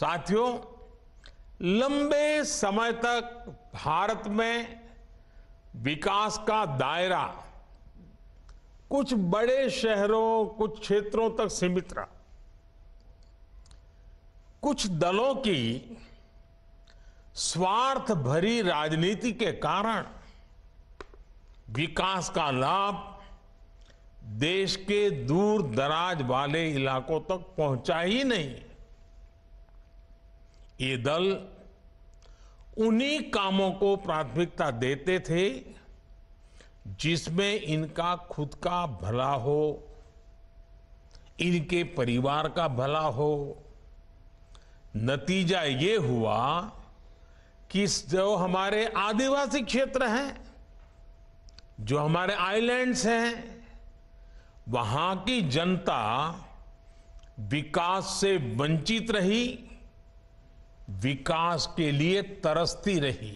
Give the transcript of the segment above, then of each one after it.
साथियों लंबे समय तक भारत में विकास का दायरा कुछ बड़े शहरों कुछ क्षेत्रों तक सीमित रहा कुछ दलों की स्वार्थ भरी राजनीति के कारण विकास का लाभ देश के दूर दराज वाले इलाकों तक पहुंचा ही नहीं ये दल उन्हीं कामों को प्राथमिकता देते थे जिसमें इनका खुद का भला हो इनके परिवार का भला हो नतीजा ये हुआ कि जो हमारे आदिवासी क्षेत्र हैं जो हमारे आइलैंड्स हैं वहां की जनता विकास से वंचित रही विकास के लिए तरसती रही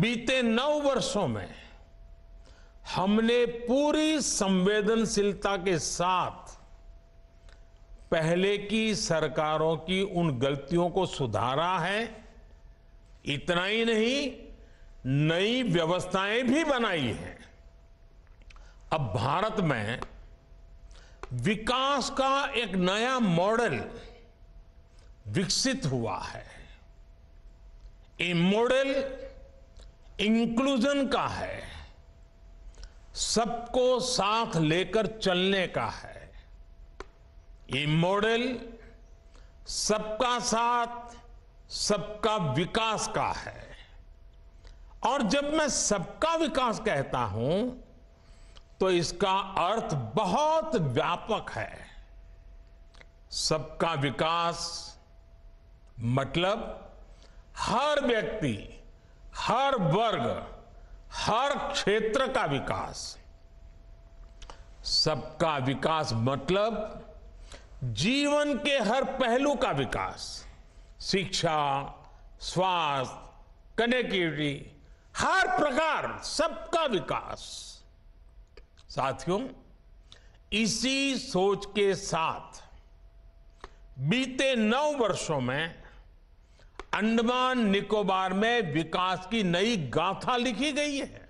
बीते नौ वर्षों में हमने पूरी संवेदनशीलता के साथ पहले की सरकारों की उन गलतियों को सुधारा है इतना ही नहीं नई व्यवस्थाएं भी बनाई हैं अब भारत में विकास का एक नया मॉडल विकसित हुआ है ये मॉडल इंक्लूजन का है सबको साथ लेकर चलने का है ये मॉडल सबका साथ सबका विकास का है और जब मैं सबका विकास कहता हूं तो इसका अर्थ बहुत व्यापक है सबका विकास मतलब हर व्यक्ति हर वर्ग हर क्षेत्र का विकास सबका विकास मतलब जीवन के हर पहलू का विकास शिक्षा स्वास्थ्य कनेक्टिविटी हर प्रकार सबका विकास साथियों इसी सोच के साथ बीते नौ वर्षों में अंडमान निकोबार में विकास की नई गाथा लिखी गई है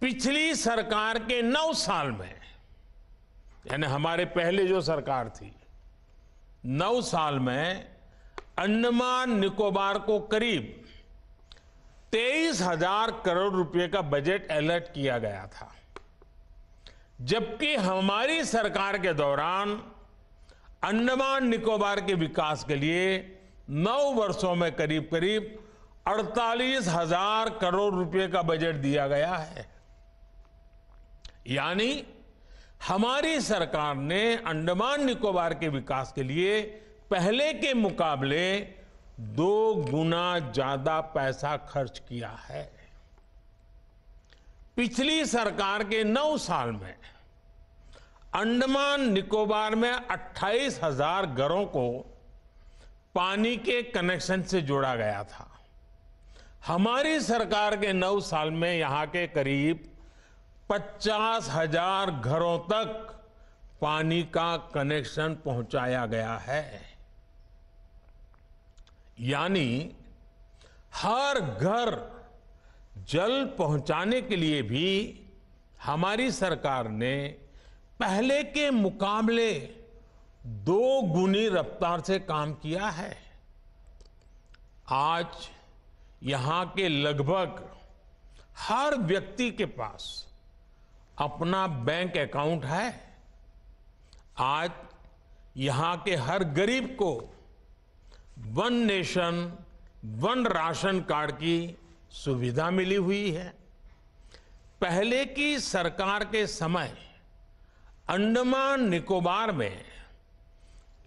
पिछली सरकार के नौ साल में यानी हमारे पहले जो सरकार थी नौ साल में अंडमान निकोबार को करीब तेईस हजार करोड़ रुपए का बजट अलर्ट किया गया था जबकि हमारी सरकार के दौरान अंडमान निकोबार के विकास के लिए नौ वर्षों में करीब करीब अड़तालीस हजार करोड़ रुपए का बजट दिया गया है यानी हमारी सरकार ने अंडमान निकोबार के विकास के लिए पहले के मुकाबले दो गुना ज्यादा पैसा खर्च किया है पिछली सरकार के नौ साल में अंडमान निकोबार में अट्ठाईस हजार घरों को पानी के कनेक्शन से जोड़ा गया था हमारी सरकार के नौ साल में यहाँ के करीब पचास हजार घरों तक पानी का कनेक्शन पहुंचाया गया है यानी हर घर जल पहुंचाने के लिए भी हमारी सरकार ने पहले के मुकाबले दो गुनी रफ्तार से काम किया है आज यहां के लगभग हर व्यक्ति के पास अपना बैंक अकाउंट है आज यहां के हर गरीब को one nation one ration card की सुविधा मिली हुई है पहले की सरकार के समय अंडमान निकोबार में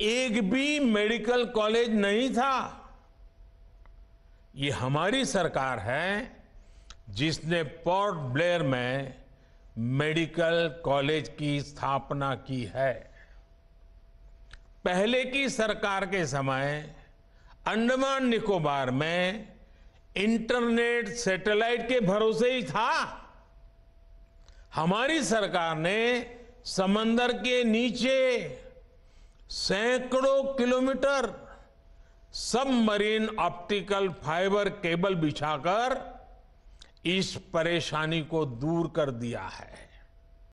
एक भी मेडिकल कॉलेज नहीं था ये हमारी सरकार है जिसने पोर्ट ब्लेयर में मेडिकल कॉलेज की स्थापना की है पहले की सरकार के समय अंडमान निकोबार में इंटरनेट सैटेलाइट के भरोसे ही था हमारी सरकार ने समंदर के नीचे सैकड़ों किलोमीटर सब मरीन ऑप्टिकल फाइबर केबल बिछाकर इस परेशानी को दूर कर दिया है